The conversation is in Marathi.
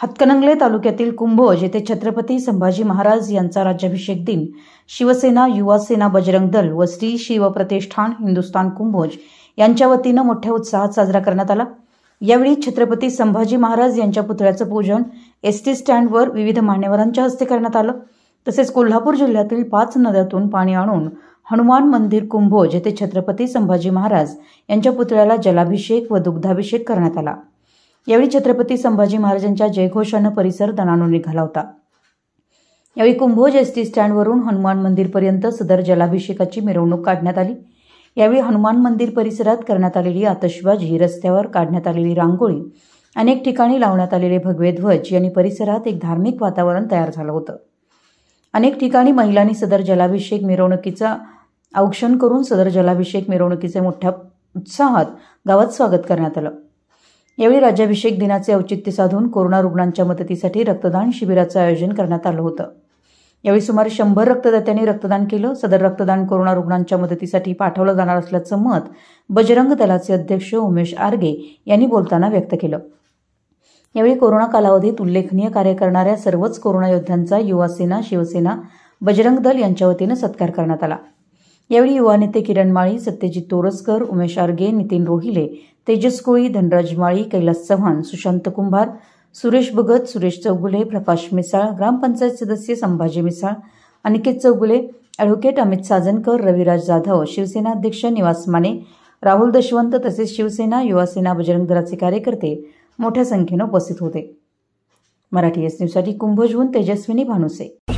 हातकणंगले तालुक्यातील कुंभोज येथे छत्रपती संभाजी महाराज यांचा राज्याभिषेक दिन शिवसेना युवा सेना बजरंग दल व श्री शिवप्रतिष्ठान हिंदुस्तान कुंभोज यांच्या वतीनं मोठ्या उत्साहात साजरा करण्यात आला यावेळी छत्रपती संभाजी महाराज यांच्या पुतळ्याचं पूजन एसटी स्टँडवर विविध मान्यवरांच्या हस्ते करण्यात आलं तसेच कोल्हापूर जिल्ह्यातील पाच नद्यातून पाणी आणून हनुमान मंदिर कुंभोज येथे छत्रपती संभाजी महाराज यांच्या पुतळ्याला जलाभिषेक व दुग्धाभिषेक करण्यात आला यावेळी छत्रपती संभाजी महाराजांच्या जयघोषानं परिसर दणाणून निघाला होता यावेळी कुंभोज एसटी स्टँडवरून हनुमान मंदिरपर्यंत सदर जलाभिषेकाची मिरवणूक काढण्यात आली यावेळी हनुमान मंदिर परिसरात करण्यात आलेली आतषबाजी रस्त्यावर काढण्यात आलेली रांगोळी अनेक ठिकाणी लावण्यात आलेले भगवे ध्वज यांनी परिसरात एक धार्मिक वातावरण तयार झालं होतं अनेक ठिकाणी महिलांनी सदर जलाभिषेक मिरवणुकीचा औक्षण करून सदर जलाभिषेक मिरवणुकीचे मोठ्या उत्साहात गावात स्वागत करण्यात आलं यावेळी राज्याभिषेक दिनाचे औचित्य साधून कोरोना रुग्णांच्या मदतीसाठी रक्तदान शिबिराचं आयोजन करण्यात आलं होतं यावेळी सुमारे शंभर रक्तदात्यांनी रक्तदान केलं सदर रक्तदान कोरोना रुग्णांच्या मदतीसाठी पाठवलं जाणार असल्याचं मत बजरंग दलाचे अध्यक्ष उमेश आर्गे यांनी बोलताना व्यक्त केलं यावेळी कोरोना कालावधीत उल्लेखनीय कार्य करणाऱ्या सर्वच कोरोना योद्ध्यांचा युवासेना शिवसेना बजरंग दल यांच्या वतीनं सत्कार करण्यात आला यावेळी युवा नेते किरण माळी सत्यजित तोरसकर उमेश आर्गे नितीन रोहिले तेजस कोळी धनराज माळी कैलास चव्हाण सुशांत कुंभार सुरेश भगत सुरेश चौगुले प्रकाश मिसाळ ग्रामपंचायत सदस्य संभाजी मिसाळ अनिकेत चौगुले ॲडव्होकेट अमित साजनकर रविराज जाधव शिवसेना अध्यक्ष निवास माने राहुल दशवंत तसेच शिवसेना युवासेना बजरंग दलाचे कार्यकर्ते मोठ्या संख्येनं उपस्थित होते मराठी एस न्यूजसाठी कुंभजहून तेजस्विनी भानुसे